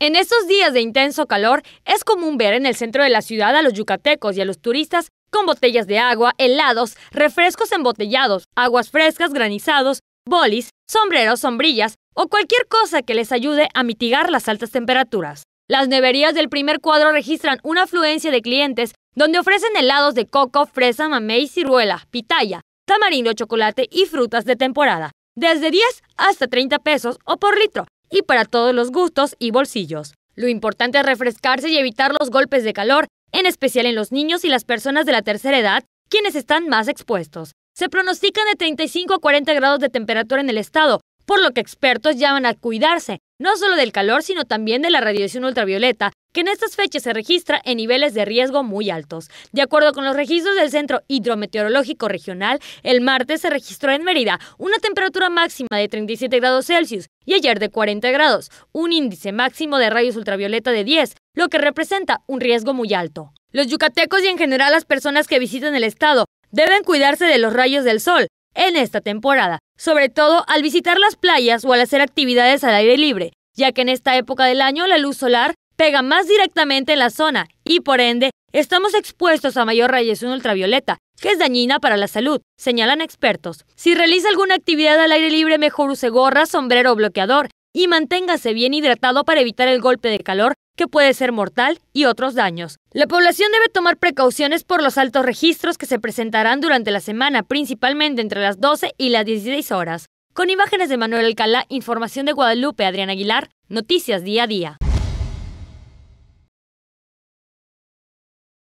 En estos días de intenso calor, es común ver en el centro de la ciudad a los yucatecos y a los turistas con botellas de agua, helados, refrescos embotellados, aguas frescas, granizados, bolis, sombreros, sombrillas o cualquier cosa que les ayude a mitigar las altas temperaturas. Las neverías del primer cuadro registran una afluencia de clientes donde ofrecen helados de coco, fresa, mamey, ciruela, pitaya, tamarindo, chocolate y frutas de temporada, desde 10 hasta 30 pesos o por litro, y para todos los gustos y bolsillos. Lo importante es refrescarse y evitar los golpes de calor, en especial en los niños y las personas de la tercera edad, quienes están más expuestos. Se pronostican de 35 a 40 grados de temperatura en el estado, por lo que expertos llaman a cuidarse, no solo del calor, sino también de la radiación ultravioleta, que en estas fechas se registra en niveles de riesgo muy altos. De acuerdo con los registros del Centro Hidrometeorológico Regional, el martes se registró en Mérida una temperatura máxima de 37 grados Celsius y ayer de 40 grados, un índice máximo de rayos ultravioleta de 10, lo que representa un riesgo muy alto. Los yucatecos y en general las personas que visitan el estado deben cuidarse de los rayos del sol, en esta temporada, sobre todo al visitar las playas o al hacer actividades al aire libre, ya que en esta época del año la luz solar pega más directamente en la zona y por ende estamos expuestos a mayor radiación ultravioleta, que es dañina para la salud, señalan expertos. Si realiza alguna actividad al aire libre, mejor use gorra, sombrero o bloqueador, y manténgase bien hidratado para evitar el golpe de calor que puede ser mortal y otros daños. La población debe tomar precauciones por los altos registros que se presentarán durante la semana, principalmente entre las 12 y las 16 horas. Con imágenes de Manuel Alcalá, información de Guadalupe, Adrián Aguilar, Noticias Día a Día.